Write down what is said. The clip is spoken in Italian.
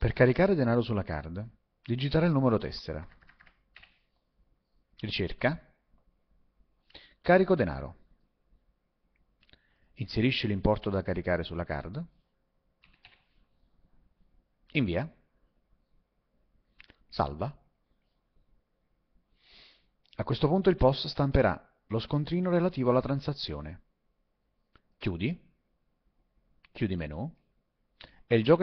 Per caricare denaro sulla card, digitare il numero tessera. Ricerca. Carico denaro. Inserisci l'importo da caricare sulla card. Invia. Salva. A questo punto il POS stamperà lo scontrino relativo alla transazione. Chiudi. Chiudi menu. E il gioco